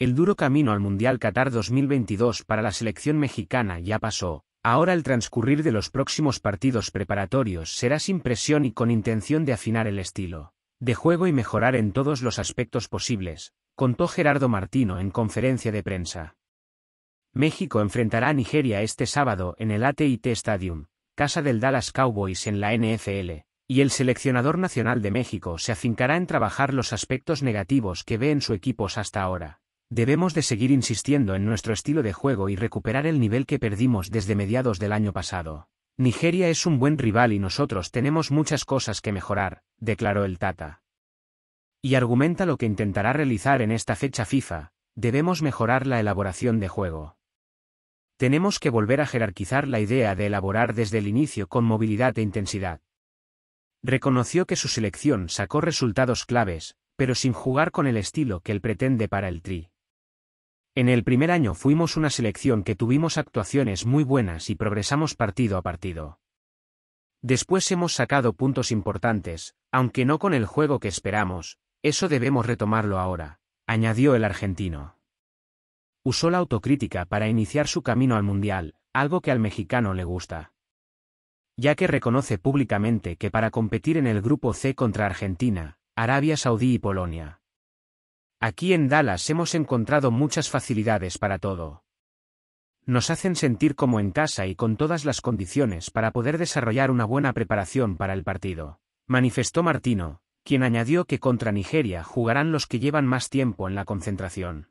El duro camino al Mundial Qatar 2022 para la selección mexicana ya pasó, ahora el transcurrir de los próximos partidos preparatorios será sin presión y con intención de afinar el estilo de juego y mejorar en todos los aspectos posibles, contó Gerardo Martino en conferencia de prensa. México enfrentará a Nigeria este sábado en el ATT Stadium, casa del Dallas Cowboys en la NFL, y el seleccionador nacional de México se afincará en trabajar los aspectos negativos que ve en su equipo hasta ahora Debemos de seguir insistiendo en nuestro estilo de juego y recuperar el nivel que perdimos desde mediados del año pasado. Nigeria es un buen rival y nosotros tenemos muchas cosas que mejorar, declaró el Tata. Y argumenta lo que intentará realizar en esta fecha FIFA, debemos mejorar la elaboración de juego. Tenemos que volver a jerarquizar la idea de elaborar desde el inicio con movilidad e intensidad. Reconoció que su selección sacó resultados claves, pero sin jugar con el estilo que él pretende para el tri. En el primer año fuimos una selección que tuvimos actuaciones muy buenas y progresamos partido a partido. Después hemos sacado puntos importantes, aunque no con el juego que esperamos, eso debemos retomarlo ahora, añadió el argentino. Usó la autocrítica para iniciar su camino al Mundial, algo que al mexicano le gusta. Ya que reconoce públicamente que para competir en el Grupo C contra Argentina, Arabia Saudí y Polonia, Aquí en Dallas hemos encontrado muchas facilidades para todo. Nos hacen sentir como en casa y con todas las condiciones para poder desarrollar una buena preparación para el partido, manifestó Martino, quien añadió que contra Nigeria jugarán los que llevan más tiempo en la concentración.